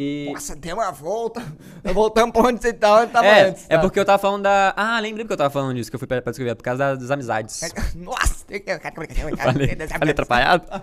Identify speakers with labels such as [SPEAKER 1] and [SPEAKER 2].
[SPEAKER 1] E... Nossa, deu uma volta. Voltamos pra onde você tá, onde tava é, antes. Tá? É porque
[SPEAKER 2] eu tava falando da. Ah, lembrei que eu tava falando disso, que eu fui pra, pra descobrir, por causa das, das amizades. Nossa! falei, falei atrapalhado?